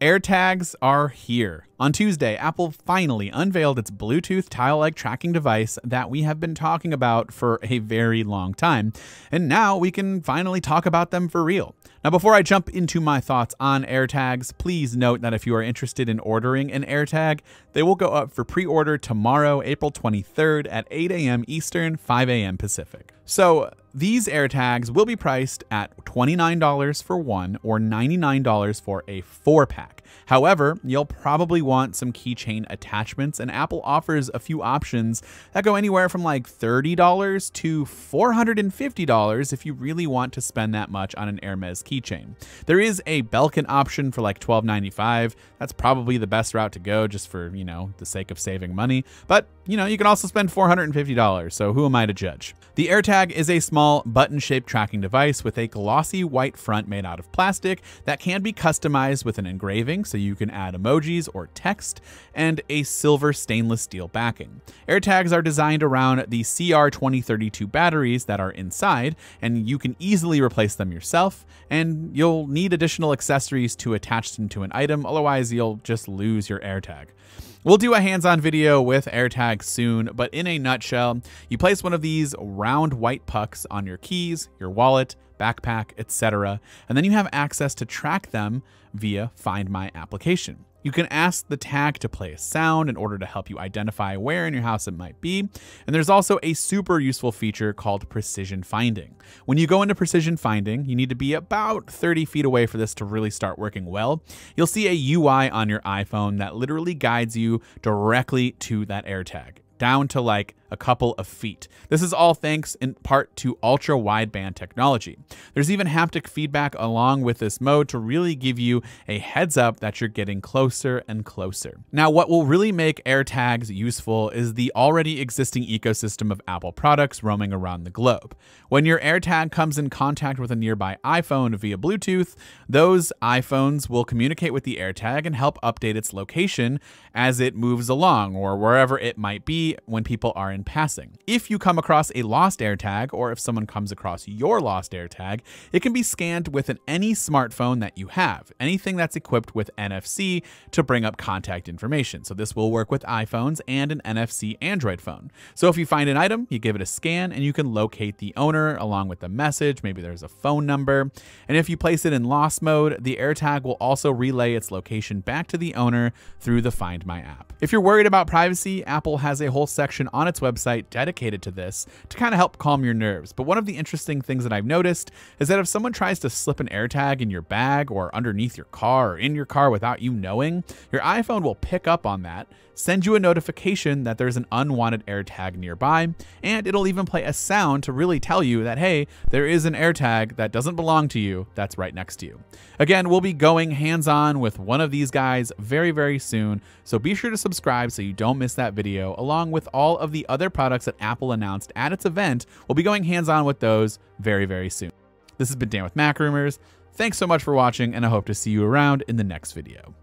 AirTags are here. On Tuesday, Apple finally unveiled its Bluetooth tile like tracking device that we have been talking about for a very long time. And now we can finally talk about them for real. Now, before I jump into my thoughts on AirTags, please note that if you are interested in ordering an AirTag, they will go up for pre order tomorrow, April 23rd at 8 a.m. Eastern, 5 a.m. Pacific. So, these AirTags will be priced at $29 for one or $99 for a four pack. However, you'll probably want some keychain attachments, and Apple offers a few options that go anywhere from like $30 to $450 if you really want to spend that much on an Hermes keychain. There is a Belkin option for like $12.95. That's probably the best route to go just for, you know, the sake of saving money. But, you know, you can also spend $450, so who am I to judge? The AirTag is a small button-shaped tracking device with a glossy white front made out of plastic that can be customized with an engraving so you can add emojis or text and a silver stainless steel backing. AirTags are designed around the CR2032 batteries that are inside, and you can easily replace them yourself, and you'll need additional accessories to attach them to an item, otherwise you'll just lose your AirTag. We'll do a hands-on video with AirTag soon, but in a nutshell, you place one of these round white pucks on your keys, your wallet, backpack, etc., and then you have access to track them via Find My application. You can ask the tag to play a sound in order to help you identify where in your house it might be. And there's also a super useful feature called precision finding. When you go into precision finding, you need to be about 30 feet away for this to really start working well. You'll see a UI on your iPhone that literally guides you directly to that AirTag, down to like a couple of feet. This is all thanks in part to ultra wideband technology. There's even haptic feedback along with this mode to really give you a heads up that you're getting closer and closer. Now, what will really make AirTags useful is the already existing ecosystem of Apple products roaming around the globe. When your AirTag comes in contact with a nearby iPhone via Bluetooth, those iPhones will communicate with the AirTag and help update its location as it moves along or wherever it might be when people are in passing. If you come across a lost AirTag, or if someone comes across your lost AirTag, it can be scanned with an, any smartphone that you have, anything that's equipped with NFC to bring up contact information. So this will work with iPhones and an NFC Android phone. So if you find an item, you give it a scan and you can locate the owner along with the message. Maybe there's a phone number. And if you place it in lost mode, the AirTag will also relay its location back to the owner through the Find My app. If you're worried about privacy, Apple has a whole section on its website website dedicated to this to kind of help calm your nerves. But one of the interesting things that I've noticed is that if someone tries to slip an AirTag in your bag or underneath your car or in your car without you knowing, your iPhone will pick up on that send you a notification that there's an unwanted AirTag nearby, and it'll even play a sound to really tell you that, hey, there is an AirTag that doesn't belong to you that's right next to you. Again, we'll be going hands on with one of these guys very, very soon, so be sure to subscribe so you don't miss that video, along with all of the other products that Apple announced at its event. We'll be going hands on with those very, very soon. This has been Dan with Mac Rumors. Thanks so much for watching, and I hope to see you around in the next video.